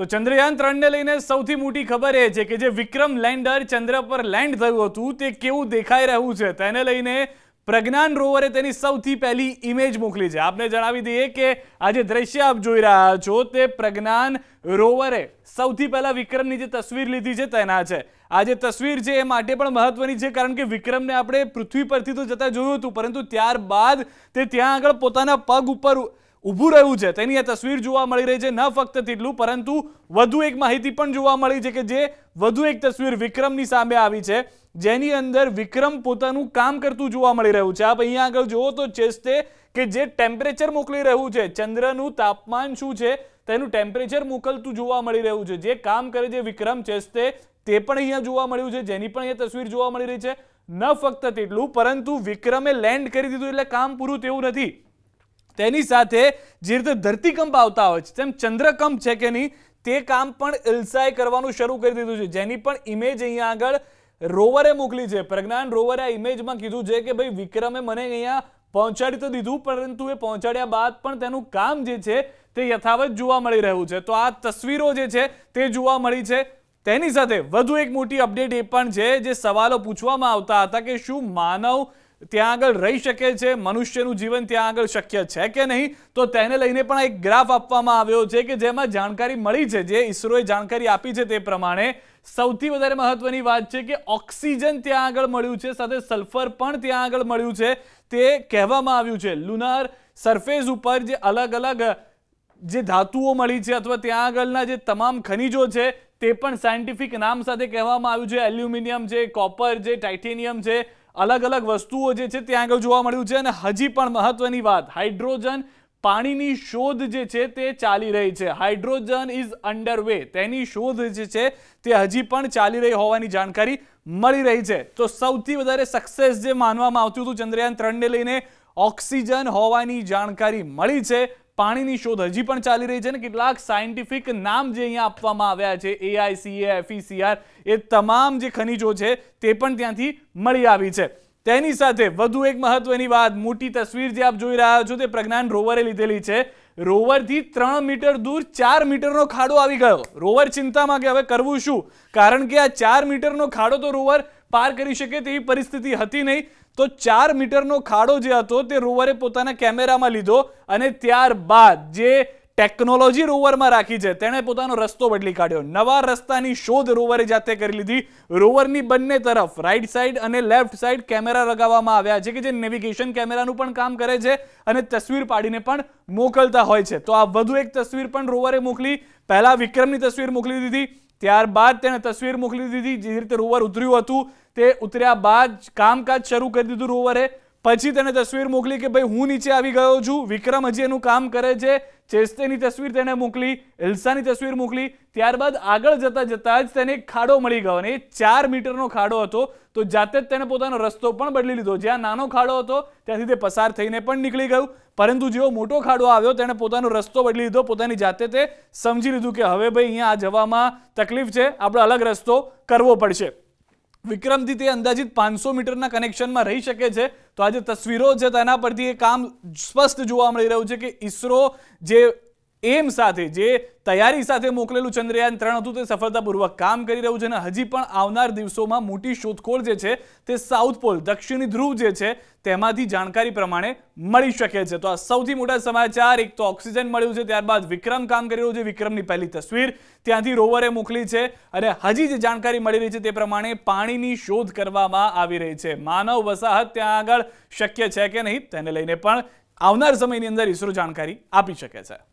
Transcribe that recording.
તો ચંદ્રયાન ત્રણને લઈને સૌથી મોટી ખબર એ છે કે જે વિક્રમ લેન્ડર ચંદ્ર પર લેન્ડ થયું હતું તે કેવું દેખાઈ રહ્યું છે તેને લઈને પ્રજ્ઞાન રોવરે તેની સૌથી પહેલી ઇમેજ મોકલી છે આપને જણાવી દઈએ કે આ જે દ્રશ્ય આપ જોઈ રહ્યા છો તે પ્રજ્ઞાન રોવરે સૌથી પહેલાં વિક્રમની જે તસવીર લીધી છે તેના છે આ જે તસવીર છે એ માટે પણ મહત્વની છે કારણ કે વિક્રમને આપણે પૃથ્વી પરથી તો જતા જોયું હતું પરંતુ ત્યારબાદ તે ત્યાં આગળ પોતાના પગ ઉપર ઊભું રહ્યું છે તેની આ તસવીર જોવા મળી રહી છે ન ફક્ત તેટલું પરંતુ વધુ એક માહિતી પણ જોવા મળી છે કે જે વધુ એક તસવીર વિક્રમની સામે આવી છે જેની અંદર વિક્રમ પોતાનું કામ કરતું જોવા મળી રહ્યું છે આપ અહીંયા આગળ જુઓ તો ચેસ્ટે કે જે ટેમ્પરેચર મોકલી રહ્યું છે ચંદ્રનું તાપમાન શું છે તેનું ટેમ્પરેચર મોકલતું જોવા મળી રહ્યું છે જે કામ કરે છે વિક્રમ ચેસ્તે તે પણ અહીંયા જોવા મળ્યું છે જેની પણ અહીંયા તસવીર જોવા મળી રહી છે ન ફક્ત તેટલું પરંતુ વિક્રમે લેન્ડ કરી દીધું એટલે કામ પૂરું તેવું નથી તેની સાથે જે રીતે ધરતીકંપ આવતા હોય છે તેમ ચંદ્રકંપ છે કે નહીં તે કામ પણ ઇલ્સાએ કરવાનું શરૂ કરી દીધું છે જેની પણ ઇમેજ અહીંયા આગળ રોવરે મોકલી છે પ્રજ્ઞાન રોવરે આ ઇમેજમાં કીધું છે કે ભાઈ વિક્રમે મને અહીંયા પહોંચાડી તો દીધું પરંતુ એ પહોંચાડ્યા બાદ પણ તેનું કામ જે છે તે યથાવત જોવા મળી રહ્યું છે તો આ તસવીરો જે છે તે જોવા મળી છે તેની સાથે વધુ એક મોટી અપડેટ એ પણ છે જે સવાલો પૂછવામાં આવતા હતા કે શું માનવ ત્યાં આગળ રહી શકે છે મનુષ્યનું જીવન ત્યાં આગળ શક્ય છે કે નહીં તો તેને લઈને પણ એક ગ્રાફ આપવામાં આવ્યો છે કે જેમાં જાણકારી મળી છે જે ઈસરોએ જાણકારી આપી છે તે પ્રમાણે સૌથી વધારે મહત્વની વાત છે કે ઓક્સિજન ત્યાં આગળ મળ્યું છે સાથે સલ્ફર પણ ત્યાં આગળ મળ્યું છે તે કહેવામાં આવ્યું છે લુનાર સરફેસ ઉપર જે અલગ અલગ જે ધાતુઓ મળી છે અથવા ત્યાં આગળના જે તમામ ખનિજો છે તે પણ સાયન્ટિફિક નામ સાથે કહેવામાં આવ્યું છે એલ્યુમિનિયમ છે કોપર છે ટાઇટેનિયમ છે અલગ અલગ વસ્તુઓ જે છે ત્યાં આગળ જોવા મળ્યું છે અને હજી પણ મહત્વની વાત હાઇડ્રોજન પાણીની શોધ જે છે તે ચાલી રહી છે હાઇડ્રોજન ઇઝ અંડરવે તેની શોધ જે છે તે હજી પણ ચાલી રહી હોવાની જાણકારી મળી રહી છે તો સૌથી વધારે સક્સેસ જે માનવામાં આવતું હતું ચંદ્રયાન ત્રણને લઈને ઓક્સિજન હોવાની જાણકારી મળી છે પાણીની શોધ હજી પણ ચાલી રહી છે ને કેટલાક સાયન્ટિફિક નામ જે અહીંયા આપવામાં આવ્યા છે એઆઈસીએ એફઈસીઆર e એ તમામ જે ખનિજો છે તે પણ ત્યાંથી મળી આવી છે તેની સાથે વધુ એક મહત્વની વાત મોટી તસવીર જે આપ જોઈ રહ્યા છો તે પ્રજ્ઞાન રોવરે લીધેલી છે રોવરથી ત્રણ મીટર દૂર ચાર મીટરનો ખાડો આવી ગયો રોવર ચિંતામાં કે હવે કરવું શું કારણ કે આ ચાર મીટરનો ખાડો તો રોવર પાર કરી શકે તેવી પરિસ્થિતિ હતી નહીં તો ચાર મીટરનો ખાડો જે હતો તે રોવરે પોતાના કેમેરામાં લીધો અને ત્યારબાદ જે ટેકનોલોજી રોવરમાં રાખી છે તેણે પોતાનો રસ્તો બદલી કાઢ્યો નવા રસ્તાની શોધ રોવરે જાતે કરી લીધી રોવરની બંને તરફ રાઈટ સાઈડ અને લેફ્ટ સાઈડ કેમેરા લગાવવામાં આવ્યા છે કે જે નેવિગેશન કેમેરાનું પણ કામ કરે છે અને તસવીર પાડીને પણ મોકલતા હોય છે તો આ વધુ એક તસવીર પણ રોવરે મોકલી પહેલાં વિક્રમની તસવીર મોકલી દીધી ત્યારબાદ તેણે તસવીર મોકલી દીધી જે રીતે રોવર ઉતર્યું હતું તે ઉતર્યા બાદ કામકાજ શરૂ કરી દીધું રોવરે પછી તેને તસવીર મોકલી કે ભાઈ હું નીચે આવી ગયો છું વિક્રમ હજી એનું કામ કરે છે ચેસ્તેની તસવીર તેને મોકલી ઇલ્સાની તસવીર મોકલી ત્યારબાદ આગળ જતાં જતાં જ તેને ખાડો મળી ગયો અને એ ચાર મીટરનો ખાડો હતો તો જાતે જ તેને પોતાનો રસ્તો પણ બદલી લીધો જ્યાં નાનો ખાડો હતો ત્યાંથી તે પસાર થઈને પણ નીકળી ગયું પરંતુ જેવો મોટો ખાડો આવ્યો તેણે પોતાનો રસ્તો બદલી લીધો પોતાની જાતે તે સમજી લીધું કે હવે ભાઈ અહીંયા આ જવામાં તકલીફ છે આપણે અલગ રસ્તો કરવો પડશે વિક્રમથી તે અંદાજિત પાંચસો મીટરના કનેક્શનમાં રહી શકે છે તો આ જે તસવીરો છે તેના પરથી એ કામ સ્પષ્ટ જોવા મળી રહ્યું છે કે ઇસરો જે એમ સાથે જે તૈયારી સાથે મોકલેલું ચંદ્રયાન ત્રણ હતું તે સફળતાપૂર્વક કામ કરી રહ્યું છે અને હજી પણ આવનાર દિવસોમાં મોટી શોધખોળ જે છે તે સાઉથ પોલ દક્ષિણી ધ્રુવ જે છે તેમાંથી જાણકારી પ્રમાણે મળી શકે છે તો આ સૌથી મોટા સમાચાર એક તો ઓક્સિજન મળ્યું છે ત્યારબાદ વિક્રમ કામ કરી રહ્યું છે વિક્રમની પહેલી તસવીર ત્યાંથી રોવરે મોકલી છે અને હજી જે જાણકારી મળી રહી છે તે પ્રમાણે પાણીની શોધ કરવામાં આવી રહી છે માનવ વસાહત ત્યાં આગળ શક્ય છે કે નહીં તેને લઈને પણ આવનાર સમયની અંદર ઈસરો જાણકારી આપી શકે છે